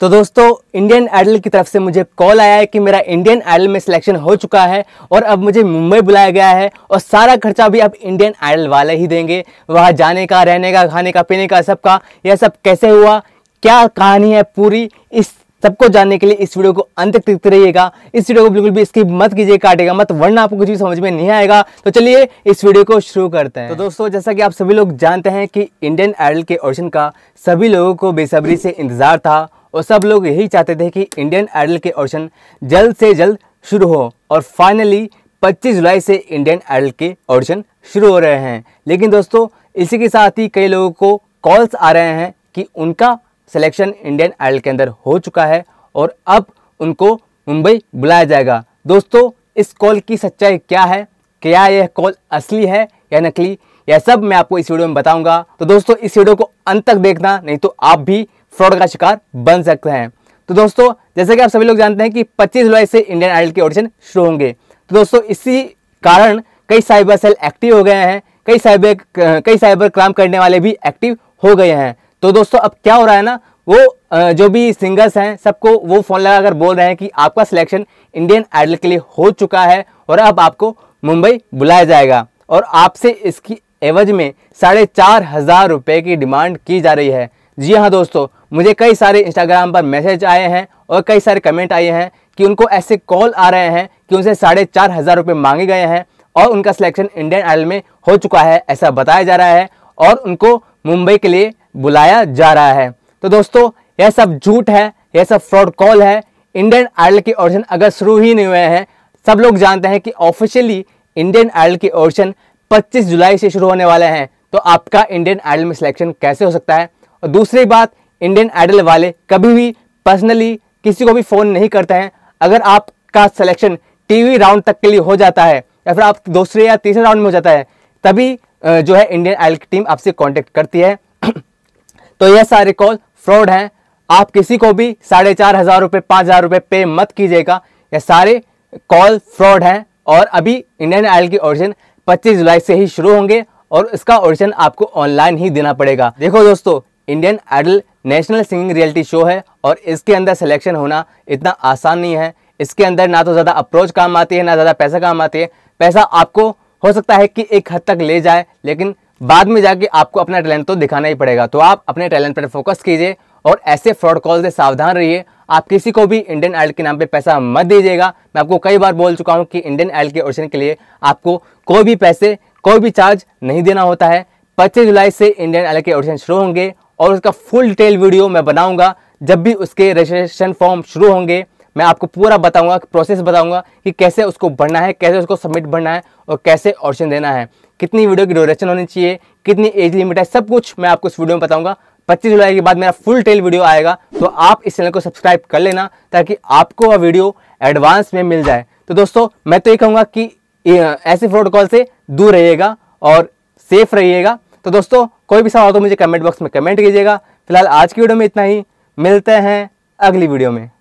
तो दोस्तों Indian Idol की तरफ से मुझे कॉल आया है कि मेरा इंडियन आइडल में सिलेक्शन हो चुका है और अब मुझे मुंबई बुलाया गया है और सारा खर्चा भी अब इंडियन आइडल वाले ही देंगे वहाँ जाने का रहने का खाने का पीने का सबका यह सब कैसे हुआ क्या कहानी है पूरी इस सबको जानने के लिए इस वीडियो को अंत तक देखते रहिएगा इस वीडियो को बिल्कुल भी स्किप मत कीजिए काटेगा मत वरना आपको कुछ भी समझ में नहीं आएगा तो चलिए इस वीडियो को शुरू करते हैं तो दोस्तों जैसा कि आप सभी लोग जानते हैं कि इंडियन आइडल के ऑडिशन का सभी लोगों को बेसब्री से इंतज़ार था और सब लोग यही चाहते थे कि इंडियन आइडल के ऑडिशन जल्द से जल्द शुरू हो और फाइनली 25 जुलाई से इंडियन आइडल के ऑडिशन शुरू हो रहे हैं लेकिन दोस्तों इसी के साथ ही कई लोगों को कॉल्स आ रहे हैं कि उनका सिलेक्शन इंडियन आइडल के अंदर हो चुका है और अब उनको मुंबई बुलाया जाएगा दोस्तों इस कॉल की सच्चाई क्या है क्या यह कॉल असली है या नकली यह सब मैं आपको इस वीडियो में बताऊंगा तो दोस्तों इस वीडियो को अंत तक देखना नहीं तो आप भी फ्रॉड का शिकार बन सकते हैं तो दोस्तों जैसे कि आप सभी लोग जानते हैं कि 25 जुलाई से इंडियन आइडल के ऑडिशन शुरू होंगे तो दोस्तों इसी कारण कई साइबर सेल एक्टिव हो गए हैं कई साइबर कई साइबर क्राइम करने वाले भी एक्टिव हो गए हैं तो दोस्तों अब क्या हो रहा है ना वो जो भी सिंगर्स हैं सबको वो फ़ोन लगाकर बोल रहे हैं कि आपका सिलेक्शन इंडियन आइडल के लिए हो चुका है और अब आपको मुंबई बुलाया जाएगा और आपसे इसकी एवज में साढ़े चार हज़ार रुपये की डिमांड की जा रही है जी हाँ दोस्तों मुझे कई सारे इंस्टाग्राम पर मैसेज आए हैं और कई सारे कमेंट आए हैं कि उनको ऐसे कॉल आ रहे हैं कि उनसे साढ़े चार हज़ार रुपये मांगे गए हैं और उनका सिलेक्शन इंडियन आइडल में हो चुका है ऐसा बताया जा रहा है और उनको मुंबई के लिए बुलाया जा रहा है तो दोस्तों यह सब झूठ है यह सब फ्रॉड कॉल है इंडियन आइडल के ऑडिशन अगर शुरू ही नहीं हुए हैं सब लोग जानते हैं कि ऑफिशियली इंडियन आइडल के ऑडिशन पच्चीस जुलाई से शुरू होने वाले हैं तो आपका इंडियन आइडल में सिलेक्शन कैसे हो सकता है और दूसरी बात इंडियन आइडल वाले कभी भी पर्सनली किसी को भी फ़ोन नहीं करते हैं अगर आपका सिलेक्शन टीवी राउंड तक के लिए हो जाता है या फिर आप दूसरे या तीसरे राउंड में हो जाता है तभी जो है इंडियन आइडल की टीम आपसे कॉन्टेक्ट करती है तो यह सारे कॉल फ्रॉड हैं आप किसी को भी साढ़े चार हज़ार रुपये पाँच हज़ार रुपये पे मत कीजिएगा यह सारे कॉल फ्रॉड हैं और अभी इंडियन आइडल की ऑडिशन 25 जुलाई से ही शुरू होंगे और इसका ऑडिशन आपको ऑनलाइन ही देना पड़ेगा देखो दोस्तों Indian Idol national singing reality show है और इसके अंदर सिलेक्शन होना इतना आसान नहीं है इसके अंदर ना तो ज़्यादा अप्रोच काम आती है ना ज़्यादा पैसा काम आती है पैसा आपको हो सकता है कि एक हद तक ले जाए लेकिन बाद में जाके आपको अपना टैलेंट तो दिखाना ही पड़ेगा तो आप अपने टैलेंट पर फोकस कीजिए और ऐसे फ्रॉड कॉल से सावधान रहिए आप किसी को भी इंडियन आइडल के नाम पे पैसा मत दीजिएगा मैं आपको कई बार बोल चुका हूँ कि इंडियन आइडल के ऑडिशन के लिए आपको कोई भी पैसे कोई भी चार्ज नहीं देना होता है पच्चीस जुलाई से इंडियन आइडल के ऑडिशन शुरू होंगे और उसका फुल डिटेल वीडियो मैं बनाऊँगा जब भी उसके रजिस्ट्रेशन फॉर्म शुरू होंगे मैं आपको पूरा बताऊंगा प्रोसेस बताऊंगा कि कैसे उसको भरना है कैसे उसको सबमिट भरना है और कैसे ऑप्शन देना है कितनी वीडियो की ड्यूरेशन होनी चाहिए कितनी एज लिमिट है सब कुछ मैं आपको इस वीडियो में बताऊंगा 25 जुलाई के बाद मेरा फुल टेल वीडियो आएगा तो आप इस चैनल को सब्सक्राइब कर लेना ताकि आपको वह वीडियो एडवांस में मिल जाए तो दोस्तों मैं तो ये कहूँगा कि ऐसे फ्रॉड कॉल से दूर रहिएगा और सेफ रहिएगा तो दोस्तों कोई भी सवाल हो तो मुझे कमेंट बॉक्स में कमेंट कीजिएगा फिलहाल आज की वीडियो में इतना ही मिलते हैं अगली वीडियो में